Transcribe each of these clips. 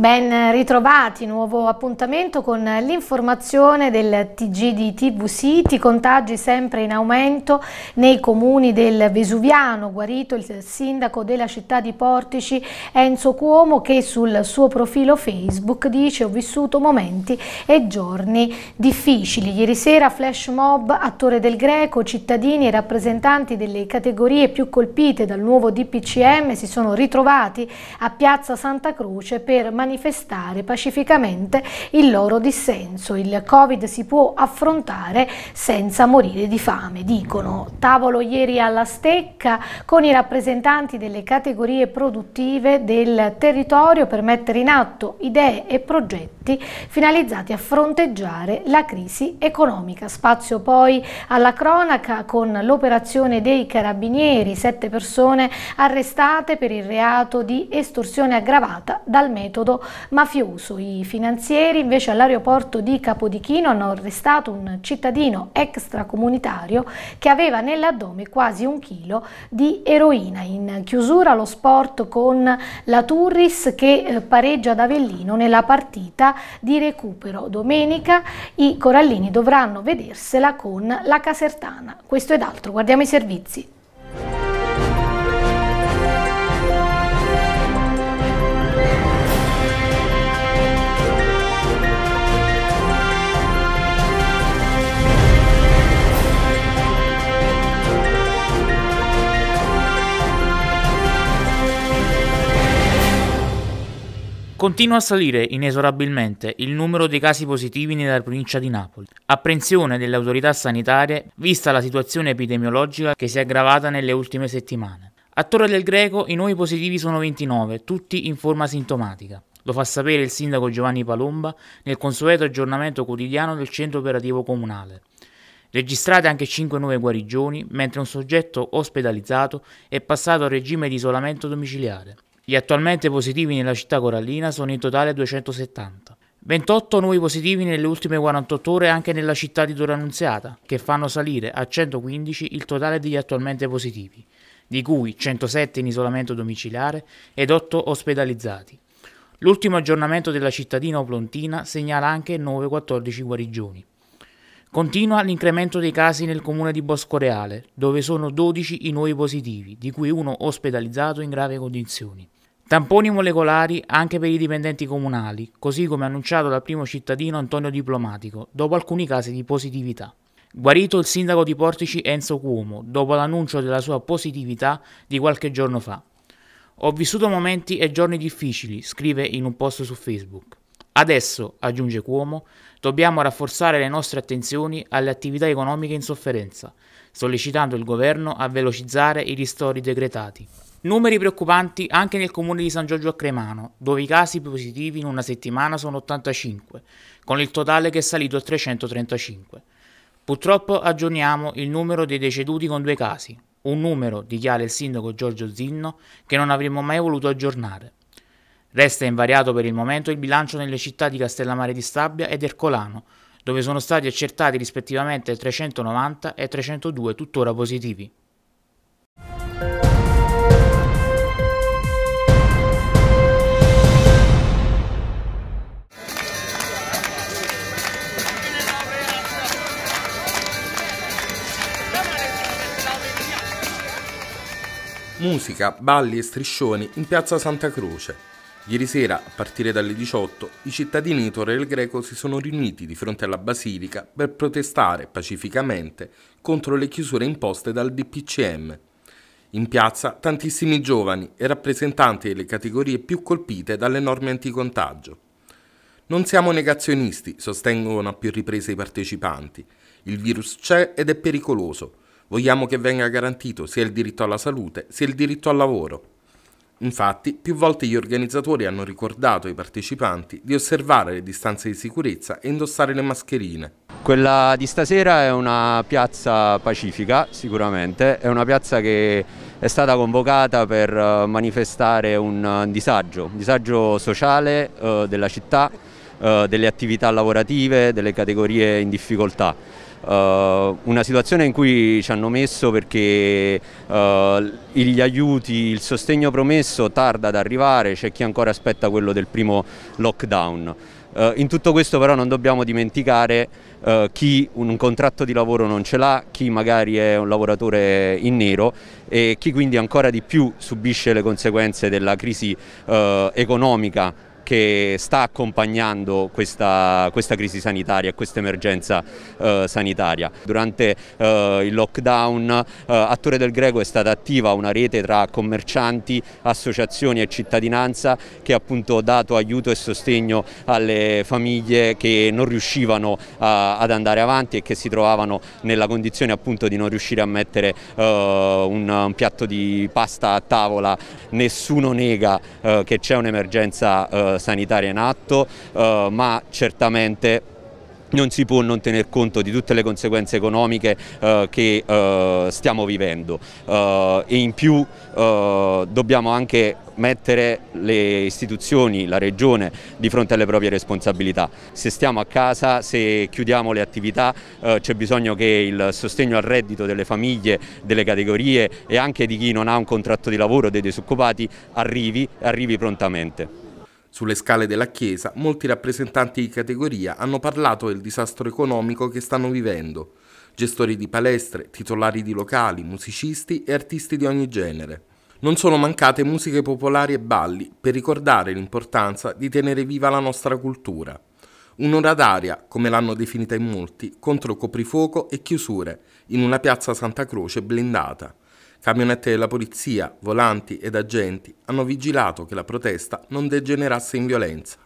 Ben ritrovati, nuovo appuntamento con l'informazione del TG di TV City, contagi sempre in aumento nei comuni del Vesuviano, guarito il sindaco della città di Portici Enzo Cuomo che sul suo profilo Facebook dice ho vissuto momenti e giorni difficili. Ieri sera flash mob attore del Greco, cittadini e rappresentanti delle categorie più colpite dal nuovo DPCM si sono ritrovati a Piazza Santa Croce per manifestare manifestare pacificamente il loro dissenso. Il Covid si può affrontare senza morire di fame, dicono. Tavolo ieri alla Stecca con i rappresentanti delle categorie produttive del territorio per mettere in atto idee e progetti finalizzati a fronteggiare la crisi economica. Spazio poi alla cronaca con l'operazione dei carabinieri, sette persone arrestate per il reato di estorsione aggravata dal metodo mafioso. I finanzieri invece all'aeroporto di Capodichino hanno arrestato un cittadino extracomunitario che aveva nell'addome quasi un chilo di eroina. In chiusura lo sport con la Turris che eh, pareggia ad Avellino nella partita di recupero. Domenica i corallini dovranno vedersela con la Casertana. Questo ed altro, guardiamo i servizi. Continua a salire inesorabilmente il numero dei casi positivi nella provincia di Napoli. Apprensione delle autorità sanitarie vista la situazione epidemiologica che si è aggravata nelle ultime settimane. A Torre del Greco i nuovi positivi sono 29, tutti in forma sintomatica. Lo fa sapere il sindaco Giovanni Palomba nel consueto aggiornamento quotidiano del centro operativo comunale. Registrate anche 5 nuove guarigioni, mentre un soggetto ospedalizzato è passato al regime di isolamento domiciliare. Gli attualmente positivi nella città corallina sono in totale 270. 28 nuovi positivi nelle ultime 48 ore anche nella città di Torre Annunziata, che fanno salire a 115 il totale degli attualmente positivi, di cui 107 in isolamento domiciliare ed 8 ospedalizzati. L'ultimo aggiornamento della cittadina oplontina segnala anche 9-14 guarigioni. Continua l'incremento dei casi nel comune di Boscoreale, dove sono 12 i nuovi positivi, di cui uno ospedalizzato in grave condizioni. Tamponi molecolari anche per i dipendenti comunali, così come annunciato dal primo cittadino Antonio Diplomatico, dopo alcuni casi di positività. Guarito il sindaco di Portici Enzo Cuomo, dopo l'annuncio della sua positività di qualche giorno fa. Ho vissuto momenti e giorni difficili, scrive in un post su Facebook. Adesso, aggiunge Cuomo, dobbiamo rafforzare le nostre attenzioni alle attività economiche in sofferenza, sollecitando il governo a velocizzare i ristori decretati. Numeri preoccupanti anche nel comune di San Giorgio a Cremano, dove i casi positivi in una settimana sono 85, con il totale che è salito a 335. Purtroppo aggiorniamo il numero dei deceduti con due casi, un numero, dichiara il sindaco Giorgio Zinno, che non avremmo mai voluto aggiornare. Resta invariato per il momento il bilancio nelle città di Castellammare di Stabia ed Ercolano, dove sono stati accertati rispettivamente 390 e 302 tuttora positivi. Musica, balli e striscioni in piazza Santa Croce. Ieri sera, a partire dalle 18, i cittadini di Torre del Greco si sono riuniti di fronte alla Basilica per protestare pacificamente contro le chiusure imposte dal DPCM. In piazza tantissimi giovani e rappresentanti delle categorie più colpite dalle norme anticontagio. Non siamo negazionisti, sostengono a più riprese i partecipanti. Il virus c'è ed è pericoloso, Vogliamo che venga garantito sia il diritto alla salute sia il diritto al lavoro. Infatti, più volte gli organizzatori hanno ricordato ai partecipanti di osservare le distanze di sicurezza e indossare le mascherine. Quella di stasera è una piazza pacifica, sicuramente, è una piazza che è stata convocata per eh, manifestare un eh, disagio, un disagio sociale eh, della città eh, delle attività lavorative, delle categorie in difficoltà. Uh, una situazione in cui ci hanno messo perché uh, gli aiuti, il sostegno promesso tarda ad arrivare, c'è chi ancora aspetta quello del primo lockdown. Uh, in tutto questo però non dobbiamo dimenticare chi un contratto di lavoro non ce l'ha, chi magari è un lavoratore in nero e chi quindi ancora di più subisce le conseguenze della crisi economica che sta accompagnando questa, questa crisi sanitaria, questa emergenza eh, sanitaria. Durante eh, il lockdown eh, a Torre del Greco è stata attiva una rete tra commercianti, associazioni e cittadinanza che ha appunto dato aiuto e sostegno alle famiglie che non riuscivano eh, ad andare avanti e che si trovavano nella condizione appunto di non riuscire a mettere eh, un, un, piatto di pasta a tavola. Nessuno nega eh, che c'è un'emergenza sanitaria sanitaria in atto, eh, ma certamente non si può non tener conto di tutte le conseguenze economiche eh, che eh, stiamo vivendo eh, e in più eh, dobbiamo anche mettere le istituzioni, la regione di fronte alle proprie responsabilità. Se stiamo a casa, se chiudiamo le attività eh, c'è bisogno che il sostegno al reddito delle famiglie, delle categorie e anche di chi non ha un contratto di lavoro, dei disoccupati, arrivi, arrivi prontamente. Sulle scale della Chiesa, molti rappresentanti di categoria hanno parlato del disastro economico che stanno vivendo, gestori di palestre, titolari di locali, musicisti e artisti di ogni genere. Non sono mancate musiche popolari e balli per ricordare l'importanza di tenere viva la nostra cultura. Un'ora d'aria, come l'hanno definita in molti, contro coprifuoco e chiusure, in una piazza Santa Croce blindata. Camionette della polizia, volanti ed agenti hanno vigilato che la protesta non degenerasse in violenza.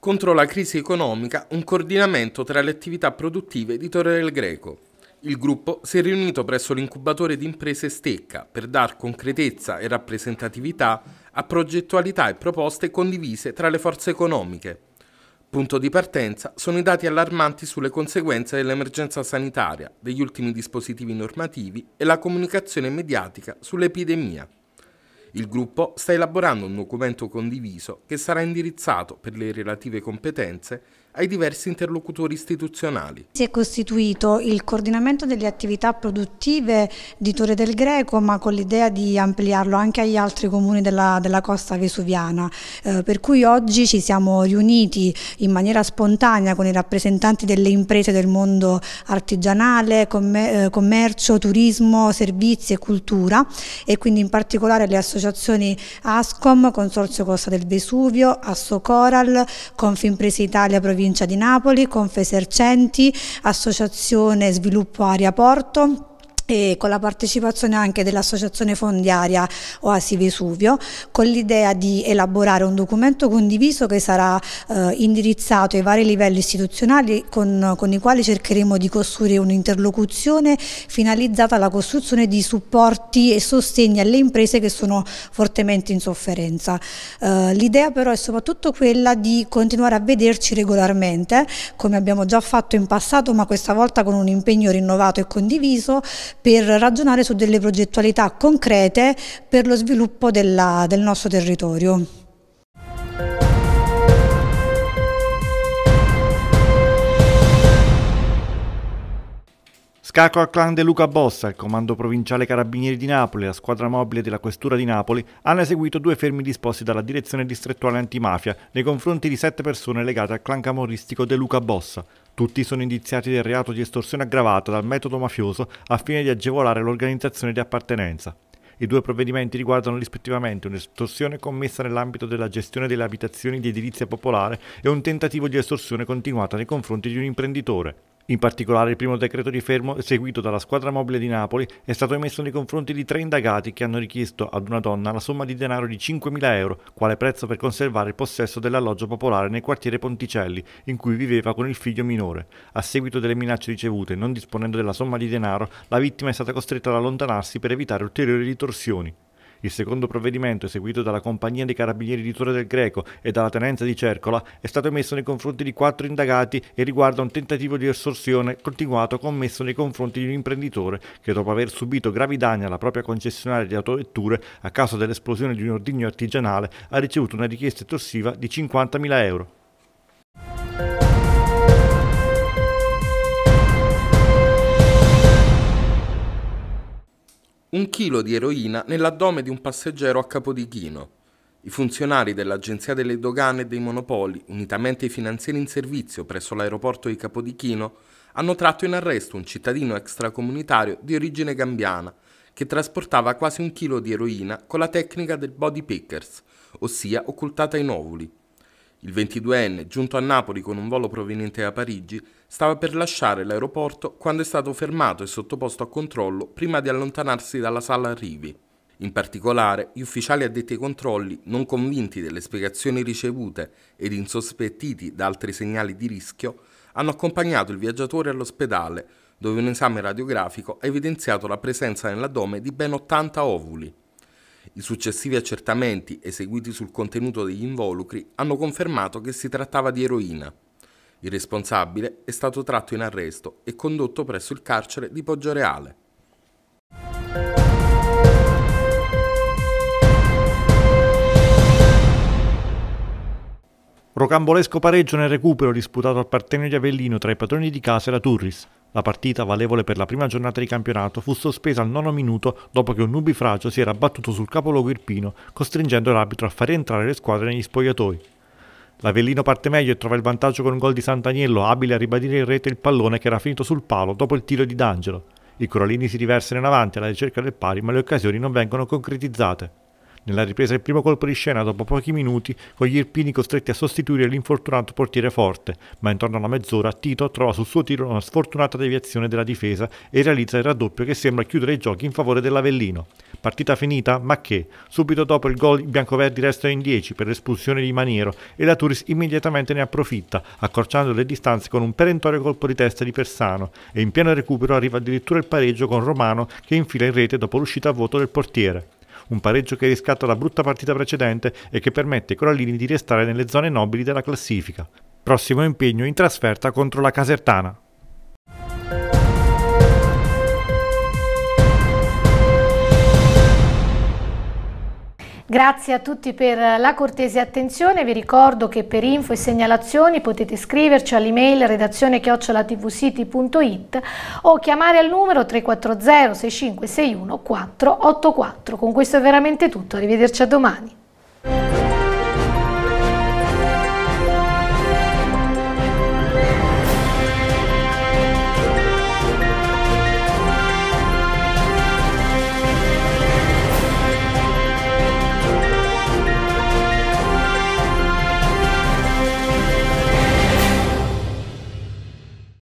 Contro la crisi economica, un coordinamento tra le attività produttive di Torre del Greco. Il gruppo si è riunito presso l'incubatore di imprese Stecca per dar concretezza e rappresentatività a progettualità e proposte condivise tra le forze economiche. Punto di partenza sono i dati allarmanti sulle conseguenze dell'emergenza sanitaria, degli ultimi dispositivi normativi e la comunicazione mediatica sull'epidemia. Il gruppo sta elaborando un documento condiviso che sarà indirizzato per le relative competenze ai diversi interlocutori istituzionali. Si è costituito il coordinamento delle attività produttive di Torre del Greco, ma con l'idea di ampliarlo anche agli altri comuni della, della costa vesuviana, eh, per cui oggi ci siamo riuniti in maniera spontanea con i rappresentanti delle imprese del mondo artigianale, commer eh, commercio, turismo, servizi e cultura e quindi in particolare le associazioni ASCOM, Consorzio Costa del Vesuvio, Asso Coral, Confimpresa Italia Provincia provincia di Napoli, Confesercenti, Associazione Sviluppo Aria Porto e con la partecipazione anche dell'Associazione Fondiaria Oasi Vesuvio, con l'idea di elaborare un documento condiviso che sarà eh, indirizzato ai vari livelli istituzionali con, con, i quali cercheremo di costruire un'interlocuzione finalizzata alla costruzione di supporti e sostegni alle imprese che sono fortemente in sofferenza. Eh, L'idea però è soprattutto quella di continuare a vederci regolarmente, come abbiamo già fatto in passato, ma questa volta con un impegno rinnovato e condiviso, per ragionare su delle progettualità concrete per lo sviluppo della, del nostro territorio. Scacco al clan De Luca Bossa, il comando provinciale Carabinieri di Napoli e la squadra mobile della Questura di Napoli hanno eseguito due fermi disposti dalla direzione distrettuale antimafia nei confronti di sette persone legate al clan camorristico De Luca Bossa. Tutti sono indiziati del reato di estorsione aggravata dal metodo mafioso a fine di agevolare l'organizzazione di appartenenza. I due provvedimenti riguardano rispettivamente un'estorsione commessa nell'ambito della gestione delle abitazioni di edilizia popolare e un tentativo di estorsione continuata nei confronti di un imprenditore. In particolare il primo decreto di fermo eseguito dalla squadra mobile di Napoli è stato emesso nei confronti di tre indagati che hanno richiesto ad una donna la somma di denaro di 5.000 euro quale prezzo per conservare il possesso dell'alloggio popolare nel quartiere Ponticelli in cui viveva con il figlio minore. A seguito delle minacce ricevute non disponendo della somma di denaro la vittima è stata costretta ad allontanarsi per evitare ulteriori ritorsioni. Il secondo provvedimento, eseguito dalla Compagnia dei Carabinieri di Torre del Greco e dalla Tenenza di Cercola, è stato emesso nei confronti di quattro indagati e riguarda un tentativo di estorsione continuato commesso nei confronti di un imprenditore che, dopo aver subito gravi danni alla propria concessionaria di autovetture a causa dell'esplosione di un ordigno artigianale, ha ricevuto una richiesta estorsiva di 50.000 euro. un chilo di eroina nell'addome di un passeggero a Capodichino. I funzionari dell'Agenzia delle Dogane e dei Monopoli, unitamente ai finanzieri in servizio presso l'aeroporto di Capodichino, hanno tratto in arresto un cittadino extracomunitario di origine gambiana che trasportava quasi un chilo di eroina con la tecnica del body pickers, ossia occultata in ovuli. Il 22enne, giunto a Napoli con un volo proveniente da Parigi, Stava per lasciare l'aeroporto quando è stato fermato e sottoposto a controllo prima di allontanarsi dalla sala arrivi. In particolare, gli ufficiali addetti ai controlli, non convinti delle spiegazioni ricevute ed insospettiti da altri segnali di rischio, hanno accompagnato il viaggiatore all'ospedale, dove un esame radiografico ha evidenziato la presenza nell'addome di ben 80 ovuli. I successivi accertamenti eseguiti sul contenuto degli involucri hanno confermato che si trattava di eroina. Il responsabile è stato tratto in arresto e condotto presso il carcere di Poggioreale. Rocambolesco pareggio nel recupero disputato al Partenio di Avellino tra i padroni di casa e la Turris. La partita, valevole per la prima giornata di campionato, fu sospesa al nono minuto dopo che un nubifragio si era abbattuto sul capoluogo irpino, costringendo l'arbitro a far rientrare le squadre negli spogliatoi. L'Avellino parte meglio e trova il vantaggio con un gol di Sant'Agnello, abile a ribadire in rete il pallone che era finito sul palo dopo il tiro di D'Angelo. I Corallini si riversano in avanti alla ricerca del pari, ma le occasioni non vengono concretizzate. Nella ripresa del primo colpo di scena, dopo pochi minuti, con gli irpini costretti a sostituire l'infortunato portiere forte, ma intorno alla mezz'ora Tito trova sul suo tiro una sfortunata deviazione della difesa e realizza il raddoppio che sembra chiudere i giochi in favore dell'Avellino. Partita finita, ma che? Subito dopo il gol i biancoverdi restano in 10 per l'espulsione di Maniero e la Turis immediatamente ne approfitta, accorciando le distanze con un perentorio colpo di testa di Persano e in pieno recupero arriva addirittura il pareggio con Romano che infila in rete dopo l'uscita a vuoto del portiere un pareggio che riscatta la brutta partita precedente e che permette ai Corallini di restare nelle zone nobili della classifica. Prossimo impegno in trasferta contro la Casertana. Grazie a tutti per la cortese attenzione, vi ricordo che per info e segnalazioni potete scriverci all'email redazione chiocciolatvcity.it o chiamare al numero 340 6561 484. Con questo è veramente tutto, arrivederci a domani.